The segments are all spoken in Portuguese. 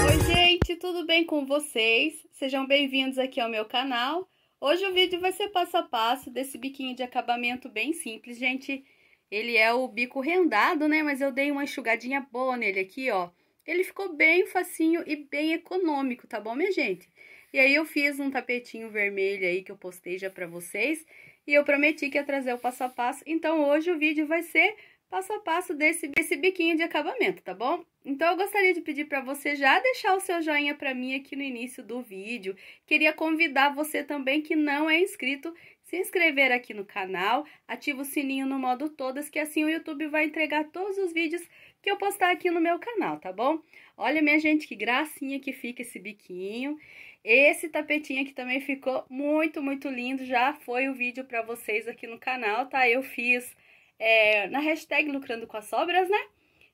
Oi, gente, tudo bem com vocês? Sejam bem-vindos aqui ao meu canal. Hoje o vídeo vai ser passo a passo desse biquinho de acabamento bem simples, gente. Ele é o bico rendado, né? Mas eu dei uma enxugadinha boa nele aqui, ó. Ele ficou bem facinho e bem econômico, tá bom, minha gente? E aí eu fiz um tapetinho vermelho aí que eu postei já pra vocês. E eu prometi que ia trazer o passo a passo. Então, hoje o vídeo vai ser passo a passo desse, desse biquinho de acabamento, tá bom? Então, eu gostaria de pedir para você já deixar o seu joinha para mim aqui no início do vídeo. Queria convidar você também que não é inscrito, se inscrever aqui no canal, ativa o sininho no modo todas, que assim o YouTube vai entregar todos os vídeos que eu postar aqui no meu canal, tá bom? Olha, minha gente, que gracinha que fica esse biquinho. Esse tapetinho aqui também ficou muito, muito lindo. Já foi o vídeo para vocês aqui no canal, tá? Eu fiz é, na hashtag Lucrando com as Sobras, né?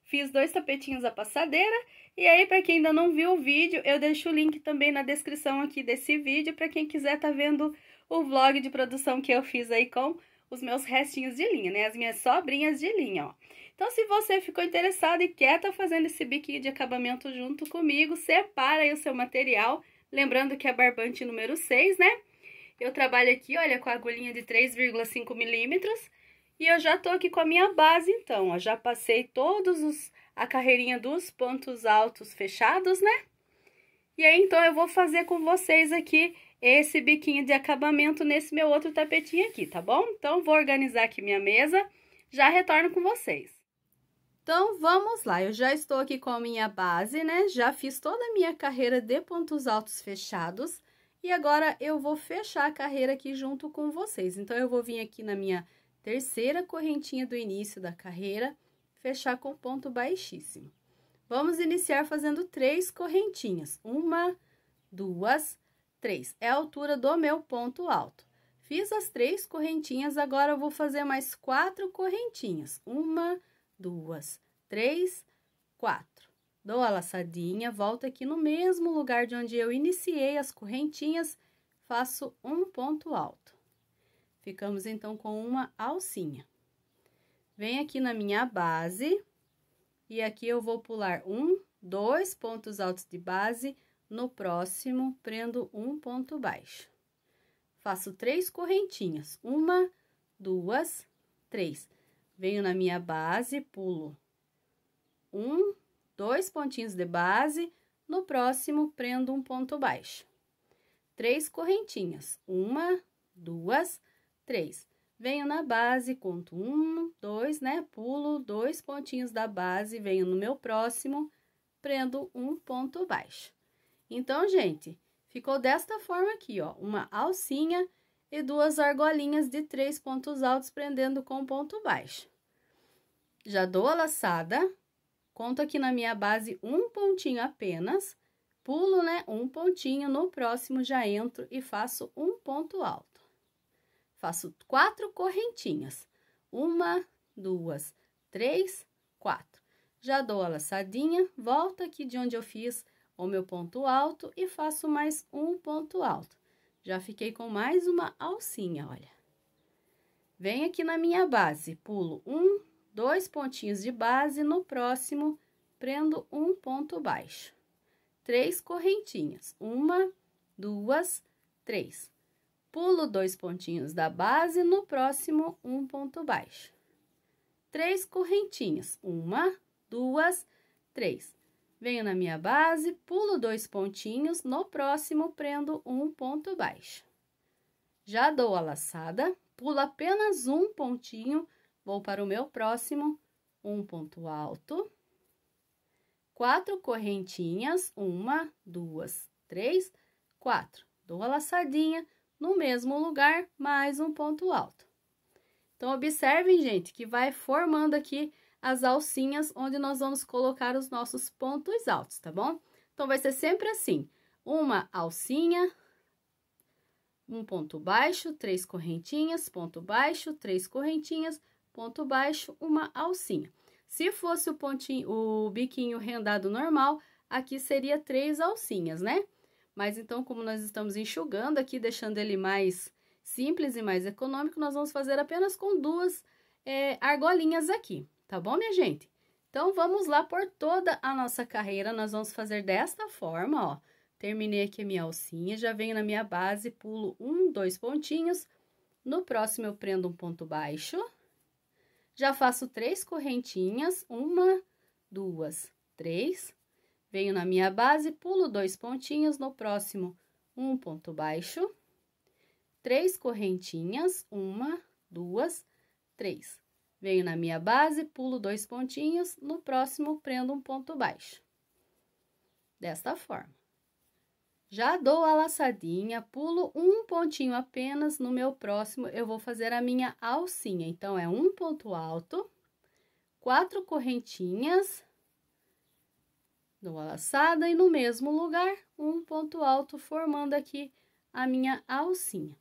Fiz dois tapetinhos à passadeira. E aí, para quem ainda não viu o vídeo, eu deixo o link também na descrição aqui desse vídeo. para quem quiser tá vendo o vlog de produção que eu fiz aí com os meus restinhos de linha, né? As minhas sobrinhas de linha, ó. Então, se você ficou interessado e quer tá fazendo esse biquinho de acabamento junto comigo, separa aí o seu material Lembrando que é barbante número 6, né? Eu trabalho aqui, olha, com a agulhinha de 3,5 milímetros. E eu já tô aqui com a minha base, então, ó. Já passei todos os... A carreirinha dos pontos altos fechados, né? E aí, então, eu vou fazer com vocês aqui esse biquinho de acabamento nesse meu outro tapetinho aqui, tá bom? Então, vou organizar aqui minha mesa, já retorno com vocês. Então, vamos lá, eu já estou aqui com a minha base, né? Já fiz toda a minha carreira de pontos altos fechados. E agora, eu vou fechar a carreira aqui junto com vocês. Então, eu vou vir aqui na minha terceira correntinha do início da carreira, fechar com ponto baixíssimo. Vamos iniciar fazendo três correntinhas. Uma, duas, três. É a altura do meu ponto alto. Fiz as três correntinhas, agora eu vou fazer mais quatro correntinhas. Uma, duas duas, três, quatro. Dou a laçadinha, volto aqui no mesmo lugar de onde eu iniciei as correntinhas, faço um ponto alto. Ficamos, então, com uma alcinha. Vem aqui na minha base, e aqui eu vou pular um, dois pontos altos de base, no próximo, prendo um ponto baixo. Faço três correntinhas, uma, duas, três venho na minha base, pulo um, dois pontinhos de base, no próximo prendo um ponto baixo. Três correntinhas, uma, duas, três. Venho na base, conto um, dois, né? Pulo dois pontinhos da base, venho no meu próximo, prendo um ponto baixo. Então, gente, ficou desta forma aqui, ó, uma alcinha e duas argolinhas de três pontos altos prendendo com ponto baixo. Já dou a laçada, conto aqui na minha base um pontinho apenas, pulo, né, um pontinho, no próximo já entro e faço um ponto alto. Faço quatro correntinhas, uma, duas, três, quatro. Já dou a laçadinha, volto aqui de onde eu fiz o meu ponto alto e faço mais um ponto alto já fiquei com mais uma alcinha, olha. Vem aqui na minha base, pulo um, dois pontinhos de base, no próximo, prendo um ponto baixo. Três correntinhas, uma, duas, três. Pulo dois pontinhos da base, no próximo, um ponto baixo. Três correntinhas, uma, duas, três Venho na minha base, pulo dois pontinhos, no próximo prendo um ponto baixo. Já dou a laçada, pulo apenas um pontinho, vou para o meu próximo, um ponto alto. Quatro correntinhas, uma, duas, três, quatro. Dou a laçadinha no mesmo lugar, mais um ponto alto. Então, observem, gente, que vai formando aqui as alcinhas onde nós vamos colocar os nossos pontos altos, tá bom? Então, vai ser sempre assim, uma alcinha, um ponto baixo, três correntinhas, ponto baixo, três correntinhas, ponto baixo, uma alcinha. Se fosse o pontinho, o biquinho rendado normal, aqui seria três alcinhas, né? Mas então, como nós estamos enxugando aqui, deixando ele mais simples e mais econômico, nós vamos fazer apenas com duas é, argolinhas aqui. Tá bom, minha gente? Então, vamos lá por toda a nossa carreira. Nós vamos fazer desta forma, ó. Terminei aqui a minha alcinha, já venho na minha base, pulo um, dois pontinhos. No próximo, eu prendo um ponto baixo. Já faço três correntinhas, uma, duas, três. Venho na minha base, pulo dois pontinhos, no próximo, um ponto baixo. Três correntinhas, uma, duas, três. Venho na minha base, pulo dois pontinhos, no próximo prendo um ponto baixo. Desta forma. Já dou a laçadinha, pulo um pontinho apenas, no meu próximo eu vou fazer a minha alcinha. Então, é um ponto alto, quatro correntinhas, dou a laçada e no mesmo lugar, um ponto alto, formando aqui a minha alcinha.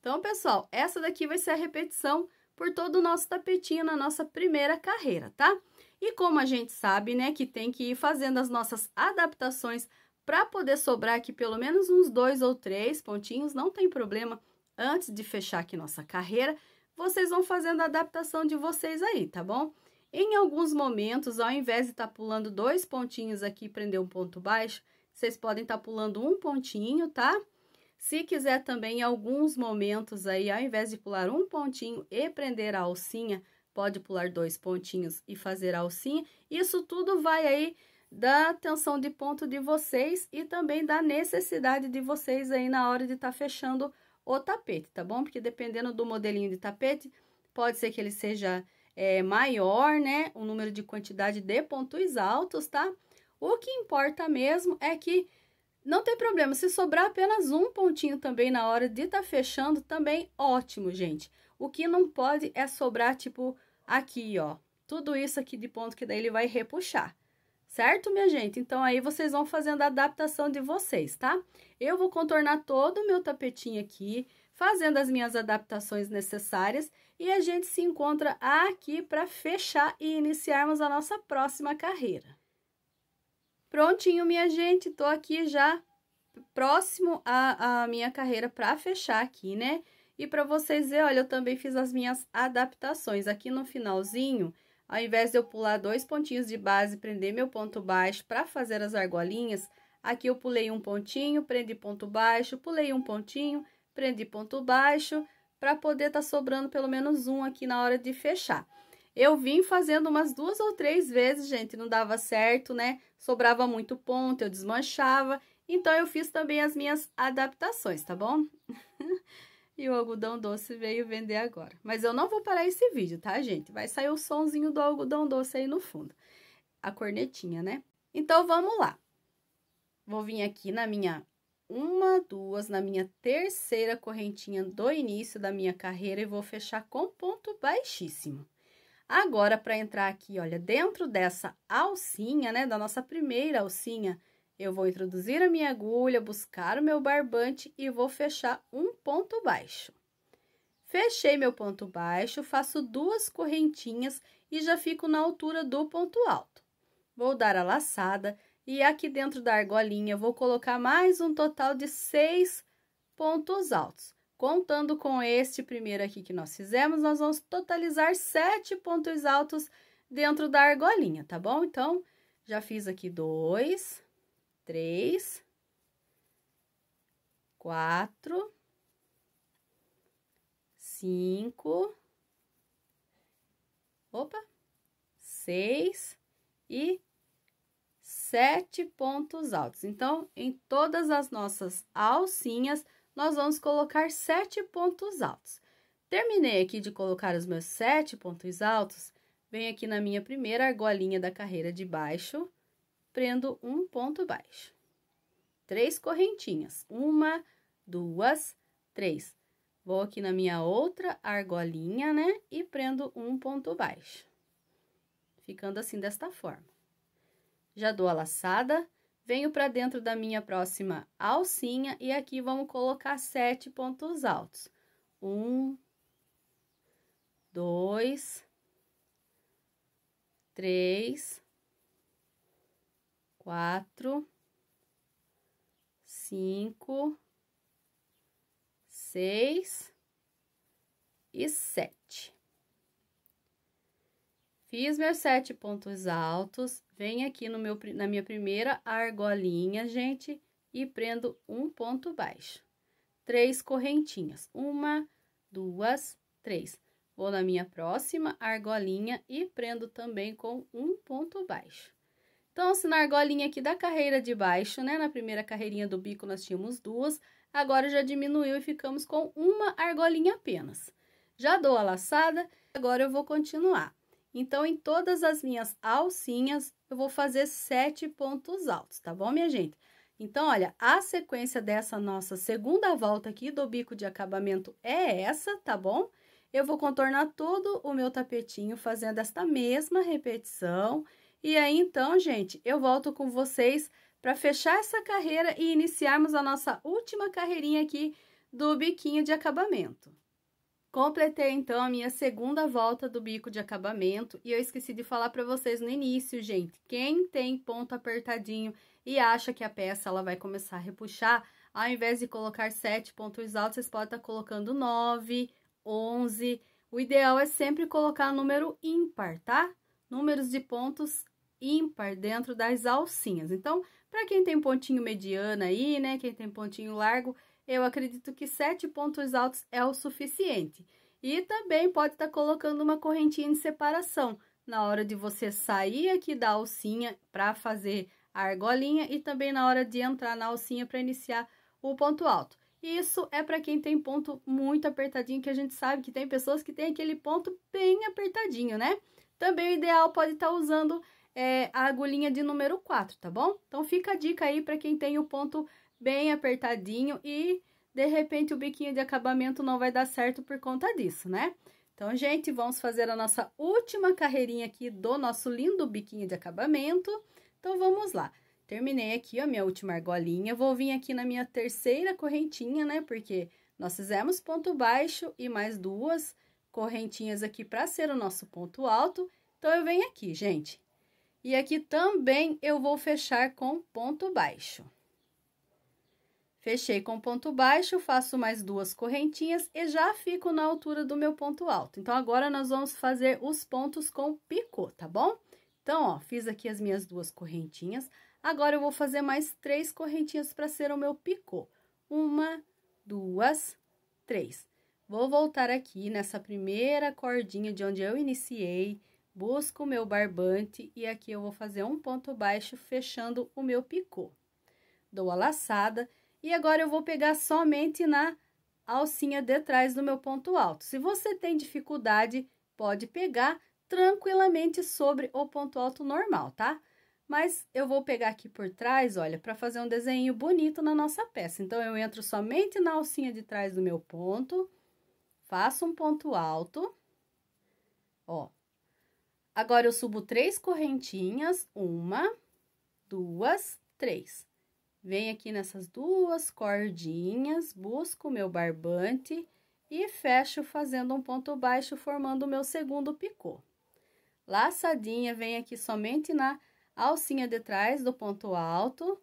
Então, pessoal, essa daqui vai ser a repetição por todo o nosso tapetinho na nossa primeira carreira, tá? E como a gente sabe, né, que tem que ir fazendo as nossas adaptações para poder sobrar aqui pelo menos uns dois ou três pontinhos, não tem problema, antes de fechar aqui nossa carreira, vocês vão fazendo a adaptação de vocês aí, tá bom? Em alguns momentos, ao invés de estar tá pulando dois pontinhos aqui e prender um ponto baixo, vocês podem estar tá pulando um pontinho, tá? Tá? Se quiser também, em alguns momentos aí, ao invés de pular um pontinho e prender a alcinha, pode pular dois pontinhos e fazer a alcinha. Isso tudo vai aí da tensão de ponto de vocês e também da necessidade de vocês aí na hora de estar tá fechando o tapete, tá bom? Porque dependendo do modelinho de tapete, pode ser que ele seja é, maior, né? O número de quantidade de pontos altos, tá? O que importa mesmo é que não tem problema, se sobrar apenas um pontinho também na hora de estar tá fechando, também ótimo, gente. O que não pode é sobrar, tipo, aqui, ó. Tudo isso aqui de ponto que daí ele vai repuxar. Certo, minha gente? Então, aí vocês vão fazendo a adaptação de vocês, tá? Eu vou contornar todo o meu tapetinho aqui, fazendo as minhas adaptações necessárias. E a gente se encontra aqui para fechar e iniciarmos a nossa próxima carreira. Prontinho, minha gente, tô aqui já próximo à, à minha carreira para fechar aqui, né? E para vocês verem, olha, eu também fiz as minhas adaptações. Aqui no finalzinho, ao invés de eu pular dois pontinhos de base, prender meu ponto baixo para fazer as argolinhas, aqui eu pulei um pontinho, prendi ponto baixo, pulei um pontinho, prendi ponto baixo, para poder estar tá sobrando pelo menos um aqui na hora de fechar. Eu vim fazendo umas duas ou três vezes, gente, não dava certo, né? Sobrava muito ponto, eu desmanchava. Então, eu fiz também as minhas adaptações, tá bom? e o algodão doce veio vender agora. Mas eu não vou parar esse vídeo, tá, gente? Vai sair o sonzinho do algodão doce aí no fundo. A cornetinha, né? Então, vamos lá. Vou vir aqui na minha uma, duas, na minha terceira correntinha do início da minha carreira e vou fechar com ponto baixíssimo. Agora, para entrar aqui, olha, dentro dessa alcinha, né, da nossa primeira alcinha, eu vou introduzir a minha agulha, buscar o meu barbante e vou fechar um ponto baixo. Fechei meu ponto baixo, faço duas correntinhas e já fico na altura do ponto alto. Vou dar a laçada e aqui dentro da argolinha vou colocar mais um total de seis pontos altos. Contando com este primeiro aqui que nós fizemos, nós vamos totalizar sete pontos altos dentro da argolinha, tá bom? Então, já fiz aqui dois, três, quatro, cinco, opa, seis e sete pontos altos. Então, em todas as nossas alcinhas, nós vamos colocar sete pontos altos. Terminei aqui de colocar os meus sete pontos altos, venho aqui na minha primeira argolinha da carreira de baixo, prendo um ponto baixo. Três correntinhas, uma, duas, três. Vou aqui na minha outra argolinha, né, e prendo um ponto baixo. Ficando assim, desta forma. Já dou a laçada, Venho para dentro da minha próxima alcinha e aqui vamos colocar sete pontos altos. Um, dois, três, quatro, cinco, seis e sete. Fiz meus sete pontos altos, venho aqui no meu, na minha primeira argolinha, gente, e prendo um ponto baixo. Três correntinhas. Uma, duas, três. Vou na minha próxima argolinha e prendo também com um ponto baixo. Então, se na argolinha aqui da carreira de baixo, né, na primeira carreirinha do bico nós tínhamos duas, agora já diminuiu e ficamos com uma argolinha apenas. Já dou a laçada, agora eu vou continuar. Então, em todas as minhas alcinhas, eu vou fazer sete pontos altos, tá bom, minha gente? Então, olha, a sequência dessa nossa segunda volta aqui do bico de acabamento é essa, tá bom? Eu vou contornar todo o meu tapetinho fazendo esta mesma repetição. E aí, então, gente, eu volto com vocês para fechar essa carreira e iniciarmos a nossa última carreirinha aqui do biquinho de acabamento. Completei então a minha segunda volta do bico de acabamento e eu esqueci de falar para vocês no início, gente. Quem tem ponto apertadinho e acha que a peça ela vai começar a repuxar, ao invés de colocar sete pontos altos, vocês podem estar tá colocando nove, onze. O ideal é sempre colocar número ímpar, tá? Números de pontos ímpar dentro das alcinhas. Então, para quem tem pontinho mediano aí, né, quem tem pontinho largo, eu acredito que sete pontos altos é o suficiente. E também pode estar tá colocando uma correntinha de separação na hora de você sair aqui da alcinha para fazer a argolinha e também na hora de entrar na alcinha para iniciar o ponto alto. Isso é para quem tem ponto muito apertadinho, que a gente sabe que tem pessoas que tem aquele ponto bem apertadinho, né? Também o ideal pode estar tá usando é, a agulhinha de número 4, tá bom? Então fica a dica aí para quem tem o ponto apertadinho bem apertadinho e de repente o biquinho de acabamento não vai dar certo por conta disso, né? Então, gente, vamos fazer a nossa última carreirinha aqui do nosso lindo biquinho de acabamento. Então, vamos lá. Terminei aqui a minha última argolinha, vou vir aqui na minha terceira correntinha, né? Porque nós fizemos ponto baixo e mais duas correntinhas aqui para ser o nosso ponto alto. Então, eu venho aqui, gente. E aqui também eu vou fechar com ponto baixo. Fechei com ponto baixo, faço mais duas correntinhas e já fico na altura do meu ponto alto. Então, agora, nós vamos fazer os pontos com picô, tá bom? Então, ó, fiz aqui as minhas duas correntinhas. Agora, eu vou fazer mais três correntinhas para ser o meu picô. Uma, duas, três. Vou voltar aqui nessa primeira cordinha de onde eu iniciei, busco o meu barbante e aqui eu vou fazer um ponto baixo fechando o meu picô. Dou a laçada e agora eu vou pegar somente na alcinha de trás do meu ponto alto. Se você tem dificuldade, pode pegar tranquilamente sobre o ponto alto normal, tá? Mas eu vou pegar aqui por trás, olha, para fazer um desenho bonito na nossa peça. Então, eu entro somente na alcinha de trás do meu ponto, faço um ponto alto, ó. Agora, eu subo três correntinhas, uma, duas, três. Venho aqui nessas duas cordinhas, busco o meu barbante e fecho fazendo um ponto baixo, formando o meu segundo picô. Laçadinha, venho aqui somente na alcinha de trás do ponto alto,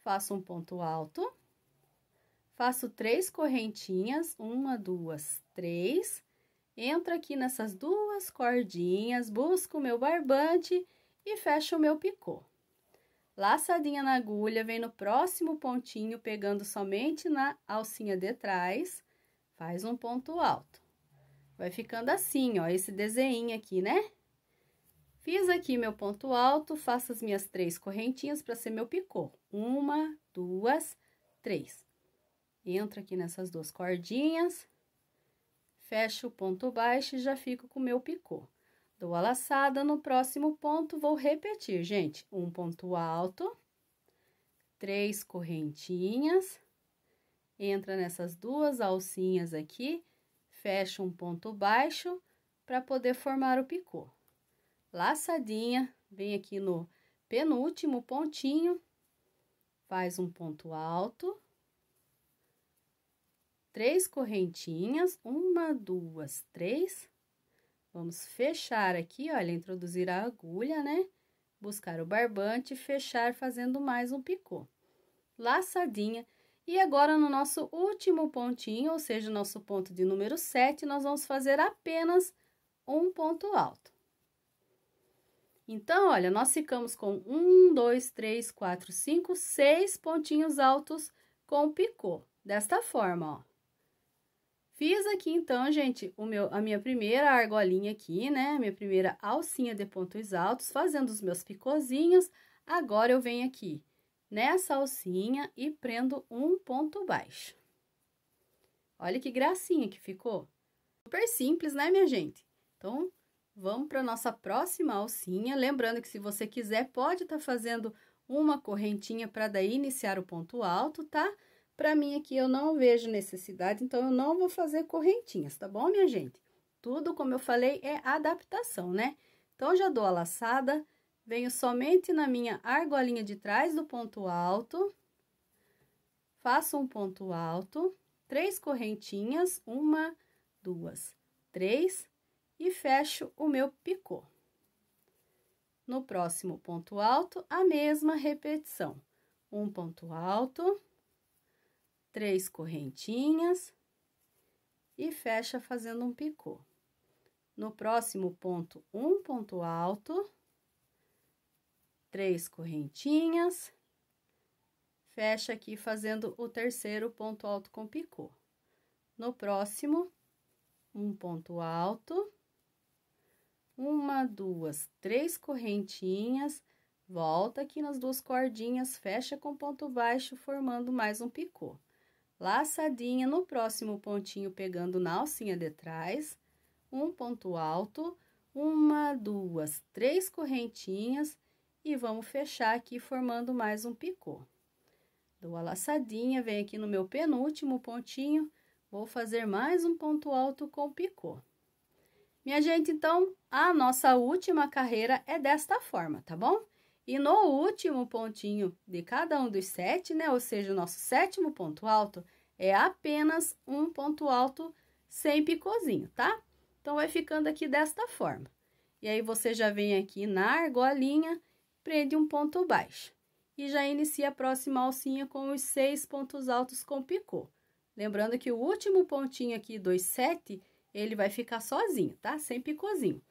faço um ponto alto, faço três correntinhas, uma, duas, três, entro aqui nessas duas cordinhas, busco o meu barbante e fecho o meu picô. Laçadinha na agulha, vem no próximo pontinho, pegando somente na alcinha de trás, faz um ponto alto. Vai ficando assim, ó, esse desenho aqui, né? Fiz aqui meu ponto alto, faço as minhas três correntinhas para ser meu picô. Uma, duas, três. Entro aqui nessas duas cordinhas, fecho o ponto baixo e já fico com o meu picô. Dou a laçada, no próximo ponto, vou repetir, gente. Um ponto alto, três correntinhas, entra nessas duas alcinhas aqui, fecha um ponto baixo para poder formar o picô. Laçadinha, vem aqui no penúltimo pontinho, faz um ponto alto, três correntinhas, uma, duas, três, Vamos fechar aqui, olha, introduzir a agulha, né? Buscar o barbante e fechar fazendo mais um picô. Laçadinha. E agora, no nosso último pontinho, ou seja, nosso ponto de número 7, nós vamos fazer apenas um ponto alto. Então, olha, nós ficamos com um, dois, três, quatro, cinco, seis pontinhos altos com picô. Desta forma, ó. Fiz aqui, então, gente, o meu, a minha primeira argolinha aqui, né? Minha primeira alcinha de pontos altos, fazendo os meus picôzinhos. Agora, eu venho aqui nessa alcinha e prendo um ponto baixo. Olha que gracinha que ficou. Super simples, né, minha gente? Então, vamos para nossa próxima alcinha. Lembrando que se você quiser, pode estar tá fazendo uma correntinha para daí iniciar o ponto alto, tá? Tá? Para mim aqui eu não vejo necessidade, então eu não vou fazer correntinhas, tá bom, minha gente? Tudo, como eu falei, é adaptação, né? Então, já dou a laçada, venho somente na minha argolinha de trás do ponto alto, faço um ponto alto, três correntinhas, uma, duas, três, e fecho o meu picô. No próximo ponto alto, a mesma repetição. Um ponto alto, três correntinhas e fecha fazendo um picô. No próximo ponto, um ponto alto, três correntinhas, fecha aqui fazendo o terceiro ponto alto com picô. No próximo, um ponto alto, uma, duas, três correntinhas, volta aqui nas duas cordinhas, fecha com ponto baixo, formando mais um picô laçadinha no próximo pontinho pegando na alcinha de trás, um ponto alto, uma, duas, três correntinhas e vamos fechar aqui formando mais um picô. Dou a laçadinha, venho aqui no meu penúltimo pontinho, vou fazer mais um ponto alto com picô. Minha gente, então, a nossa última carreira é desta forma, tá bom? E no último pontinho de cada um dos sete, né? Ou seja, o nosso sétimo ponto alto é apenas um ponto alto sem picôzinho, tá? Então, vai ficando aqui desta forma. E aí, você já vem aqui na argolinha, prende um ponto baixo. E já inicia a próxima alcinha com os seis pontos altos com picô. Lembrando que o último pontinho aqui, dos sete, ele vai ficar sozinho, tá? Sem picôzinho.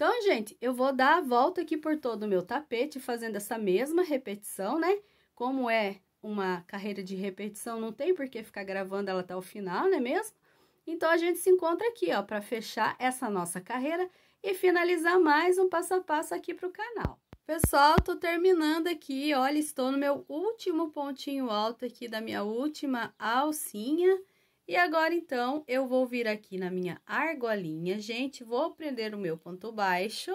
Então, gente, eu vou dar a volta aqui por todo o meu tapete, fazendo essa mesma repetição, né? Como é uma carreira de repetição, não tem por que ficar gravando ela até o final, não é mesmo? Então, a gente se encontra aqui, ó, para fechar essa nossa carreira e finalizar mais um passo a passo aqui para o canal. Pessoal, tô terminando aqui, olha, estou no meu último pontinho alto aqui da minha última alcinha. E agora, então, eu vou vir aqui na minha argolinha, gente, vou prender o meu ponto baixo.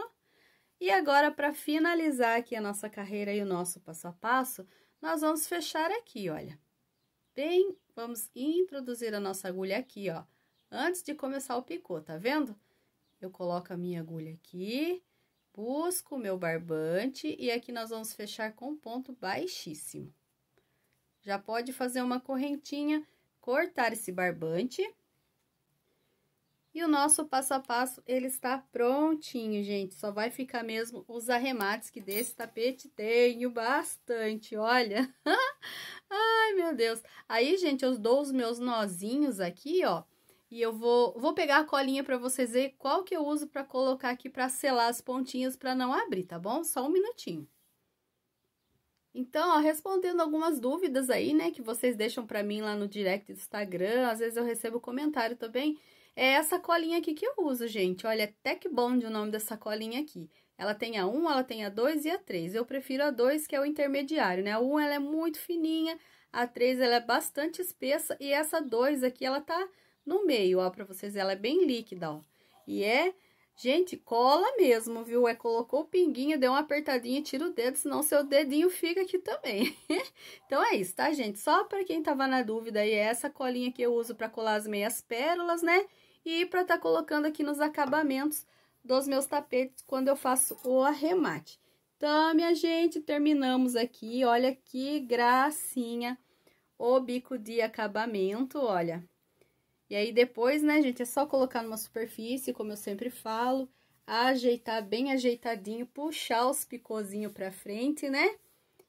E agora, para finalizar aqui a nossa carreira e o nosso passo a passo, nós vamos fechar aqui, olha. Bem, vamos introduzir a nossa agulha aqui, ó, antes de começar o picô, tá vendo? Eu coloco a minha agulha aqui, busco o meu barbante e aqui nós vamos fechar com ponto baixíssimo. Já pode fazer uma correntinha cortar esse barbante. E o nosso passo a passo, ele está prontinho, gente. Só vai ficar mesmo os arremates que desse tapete tenho bastante, olha. Ai, meu Deus. Aí, gente, eu dou os meus nozinhos aqui, ó. E eu vou, vou pegar a colinha para vocês ver qual que eu uso para colocar aqui para selar as pontinhas para não abrir, tá bom? Só um minutinho. Então, ó, respondendo algumas dúvidas aí, né, que vocês deixam para mim lá no direct do Instagram, às vezes eu recebo comentário também, é essa colinha aqui que eu uso, gente. Olha, é Tech Bond o nome dessa colinha aqui. Ela tem a 1, ela tem a 2 e a 3. Eu prefiro a 2, que é o intermediário, né? A 1, ela é muito fininha, a 3, ela é bastante espessa, e essa 2 aqui, ela tá no meio, ó, pra vocês. Ela é bem líquida, ó. E é Gente, cola mesmo, viu? É, colocou o pinguinho, deu uma apertadinha e tira o dedo, senão seu dedinho fica aqui também. então, é isso, tá, gente? Só para quem tava na dúvida aí, é essa colinha que eu uso para colar as meias pérolas, né? E para tá colocando aqui nos acabamentos dos meus tapetes quando eu faço o arremate. Então, minha gente, terminamos aqui. Olha que gracinha o bico de acabamento, olha. E aí, depois, né, gente, é só colocar numa superfície, como eu sempre falo, ajeitar bem ajeitadinho, puxar os picôzinhos pra frente, né?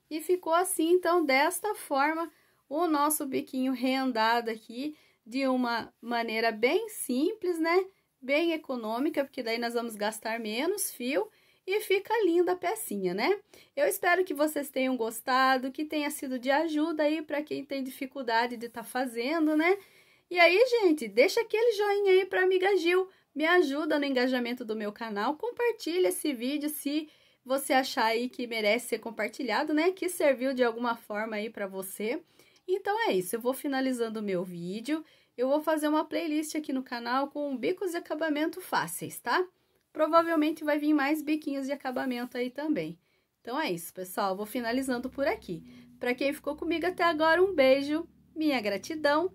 E ficou assim, então, desta forma, o nosso biquinho rendado aqui, de uma maneira bem simples, né? Bem econômica, porque daí nós vamos gastar menos fio e fica linda a pecinha, né? Eu espero que vocês tenham gostado, que tenha sido de ajuda aí para quem tem dificuldade de estar tá fazendo, né? E aí, gente, deixa aquele joinha aí para amiga Gil, me ajuda no engajamento do meu canal, compartilha esse vídeo se você achar aí que merece ser compartilhado, né? Que serviu de alguma forma aí para você. Então é isso, eu vou finalizando o meu vídeo. Eu vou fazer uma playlist aqui no canal com bicos de acabamento fáceis, tá? Provavelmente vai vir mais biquinhos de acabamento aí também. Então é isso, pessoal, vou finalizando por aqui. Para quem ficou comigo até agora, um beijo, minha gratidão